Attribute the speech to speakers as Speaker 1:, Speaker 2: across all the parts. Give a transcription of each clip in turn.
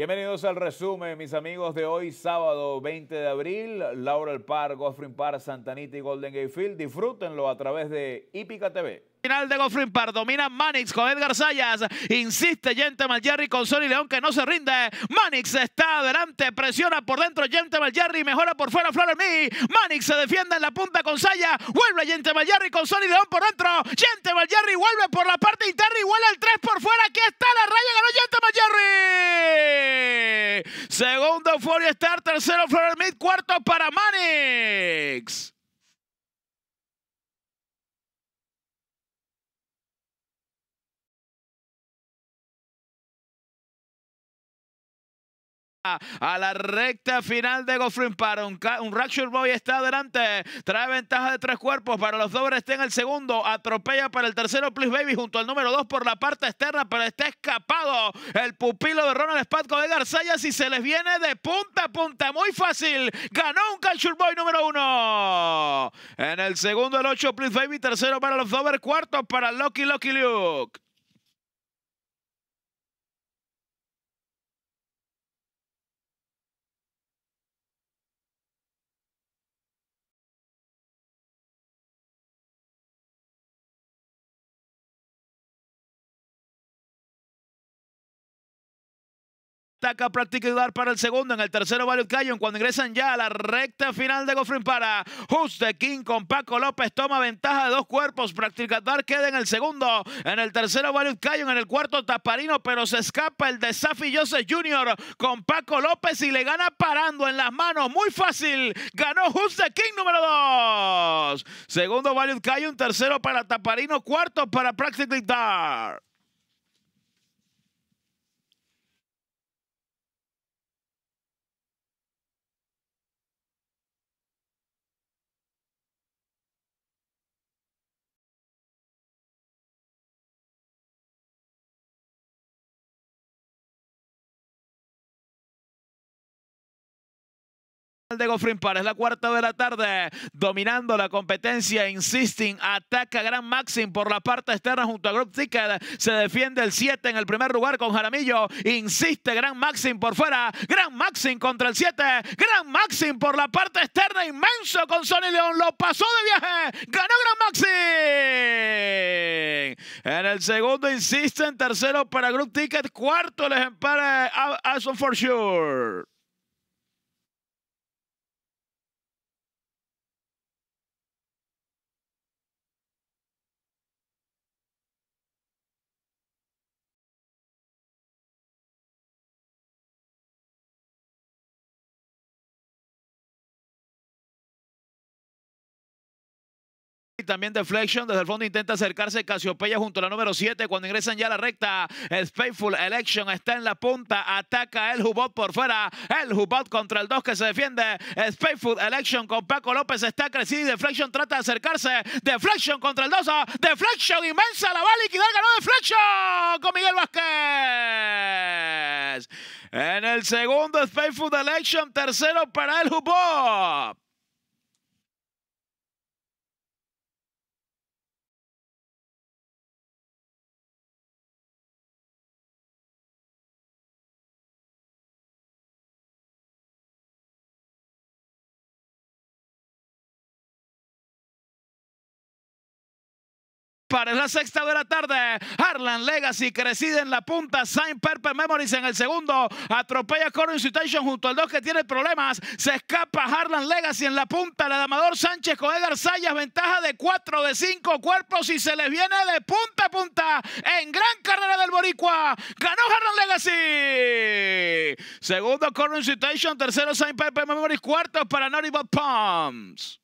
Speaker 1: Bienvenidos al resumen, mis amigos de hoy, sábado 20 de abril, Laurel Park, Goffrin Park, Santanita y Golden Gate Field. Disfrútenlo a través de Hípica TV final de Goffrin Park, Domina Manix con Edgar Sayas. Insiste Yente Jerry con y León que no se rinde. Manix está adelante. Presiona por dentro Yente Jerry. Mejora por fuera Flor Me. Manix se defiende en la punta con Sayas. Vuelve Yente Jerry con Sony León por dentro. Yente Jerry vuelve por la parte interna y vuela el 3 por fuera. Aquí está la raya. Ganó Yente Jerry. Segundo Euphoria Star. Tercero Flor Mid. Cuarto para Manix. a la recta final de Goffrin para un, Ratchet Boy está adelante trae ventaja de tres cuerpos para los dobles está en el segundo atropella para el tercero Please Baby junto al número dos por la parte externa pero está escapado el pupilo de Ronald Spatco de Garzayas y se les viene de punta a punta muy fácil ganó un Rapture Boy número uno en el segundo el ocho Please Baby tercero para los dobles cuarto para Lucky Lucky Luke Ataca practica dar para el segundo. En el tercero, Varios Cayon. Cuando ingresan ya a la recta final de Gofrin para King con Paco López. Toma ventaja de dos cuerpos. dar queda en el segundo. En el tercero, Varios Cayon. En el cuarto, Taparino. Pero se escapa el de Safi con Paco López y le gana parando en las manos. Muy fácil. Ganó King número dos. Segundo, Varios un Tercero para Taparino. Cuarto para dar de Goffrin Es la cuarta de la tarde, dominando la competencia, insisting, ataca Gran Maxim por la parte externa junto a Group Ticket, se defiende el 7 en el primer lugar con Jaramillo, insiste Gran Maxim por fuera, Gran Maxim contra el 7, Gran Maxim por la parte externa, inmenso con Sonny León, lo pasó de viaje, ganó Gran Maxim. En el segundo insiste en tercero para Group Ticket, cuarto les empare awesome for Sure. también Deflection. Desde el fondo intenta acercarse Casiopeya junto a la número 7. Cuando ingresan ya a la recta, Spaceful Election está en la punta. Ataca el Hubot por fuera. El Hubot contra el 2 que se defiende. Spaceful Election con Paco López está crecido y Deflection trata de acercarse. Deflection contra el 2. Deflection inmensa. La va a liquidar. Ganó Deflection con Miguel Vázquez. En el segundo, Spaceful Election. Tercero para el Hubot. Para la sexta de la tarde, Harlan Legacy crecida en la punta, Saint Purple Memories en el segundo, atropella Corwin Citation junto al dos que tiene problemas, se escapa Harlan Legacy en la punta, el Amador Sánchez con Edgar Sayas, ventaja de cuatro de cinco cuerpos y se les viene de punta a punta en gran carrera del Boricua, ganó Harlan Legacy, segundo Corwin Citation, tercero Saint Purple Memories, cuarto para Naughty Palms.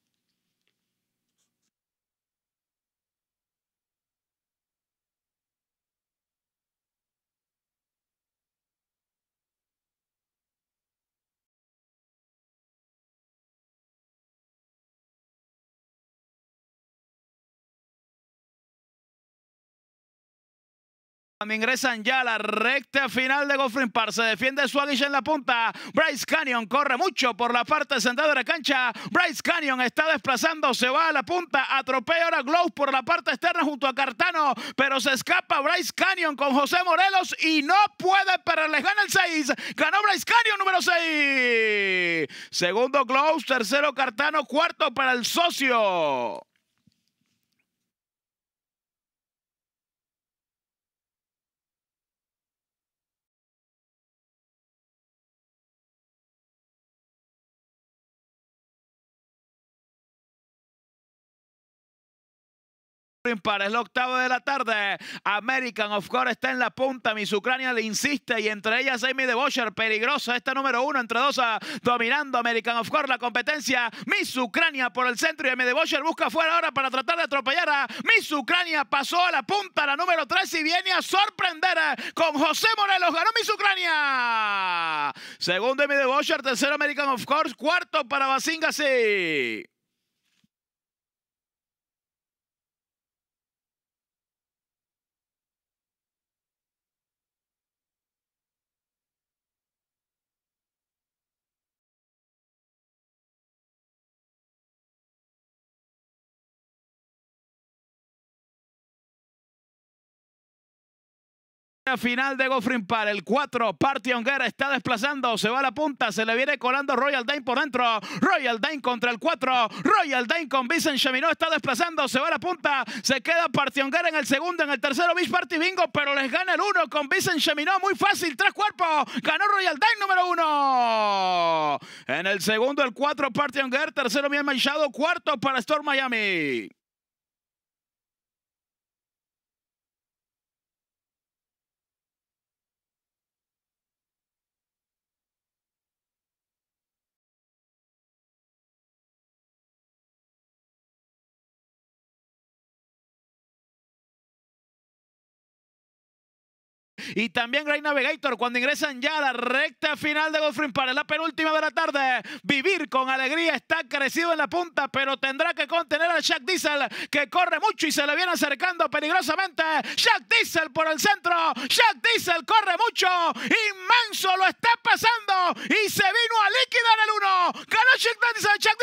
Speaker 1: Cuando ingresan ya a la recta final de Goffrin Park, se defiende Swagish en la punta. Bryce Canyon corre mucho por la parte central de la cancha. Bryce Canyon está desplazando, se va a la punta. Atropella ahora Glow por la parte externa junto a Cartano, pero se escapa Bryce Canyon con José Morelos y no puede, pero les gana el 6. Ganó Bryce Canyon número 6. Segundo Glow, tercero Cartano, cuarto para el socio. Impar, es la octava de la tarde. American of Core está en la punta. Miss Ucrania le insiste y entre ellas Amy de Boscher, peligrosa. Esta número uno entre dos, ah, dominando American of Core la competencia. Miss Ucrania por el centro y Amy de busca fuera ahora para tratar de atropellar a Miss Ucrania. Pasó a la punta, la número tres y viene a sorprender ah, con José Morelos. Ganó Miss Ucrania. Segundo Amy de tercero American of Course, cuarto para Basinga, sí. Final de Goffrin para el 4. Party Onguera está desplazando. Se va a la punta. Se le viene colando Royal Dane por dentro. Royal Dane contra el 4. Royal Dane con Vincent Cheminot está desplazando. Se va a la punta. Se queda Party Ongar en el segundo. En el tercero, Beach Party Bingo. Pero les gana el 1 con Vincent Cheminot. Muy fácil. Tres cuerpos. Ganó Royal Dane número 1. En el segundo, el 4 Party Ongar, Tercero, bien manchado Cuarto para Storm Miami. y también Great Navigator cuando ingresan ya a la recta final de Gulfstream para la penúltima de la tarde. Vivir con alegría está crecido en la punta, pero tendrá que contener a Jack Diesel que corre mucho y se le viene acercando peligrosamente. Jack Diesel por el centro. Jack Diesel corre mucho. Inmenso lo está pasando y se vino a liquidar el uno. Ganó Jack Diesel. Jack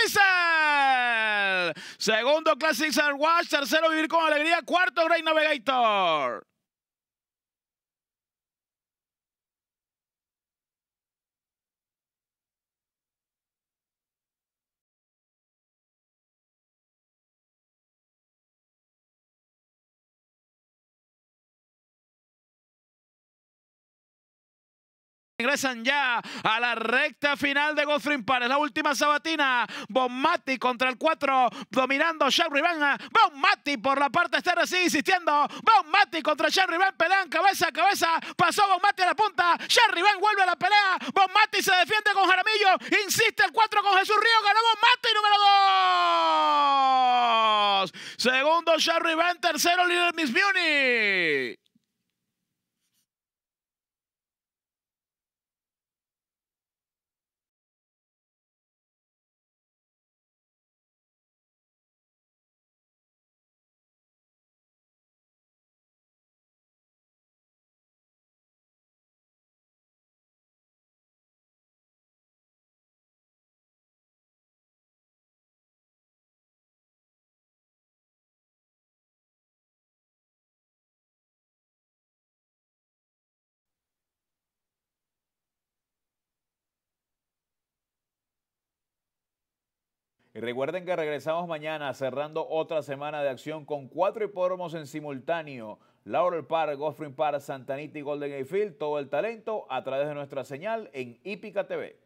Speaker 1: Diesel. Segundo Classic Watch. Tercero Vivir con Alegría. Cuarto Great Navigator. Regresan ya a la recta final de Gothrin es La última sabatina. Bonmati contra el 4. Dominando Sherry Van. Bonmati por la parte está sigue insistiendo. Bonmati contra Sherry Van. Pelean cabeza a cabeza. Pasó Bonmati a la punta. Sherry Van vuelve a la pelea. Bonmati se defiende con Jaramillo. Insiste el 4 con Jesús Río. Ganó Bonmati número 2. Segundo Sherry Van. Tercero líder Miss Muni. Y recuerden que regresamos mañana cerrando otra semana de acción con cuatro hipódromos en simultáneo. Laurel Park, Goffrey Park, Santanita y Golden Gate Field, todo el talento a través de nuestra señal en Hípica TV.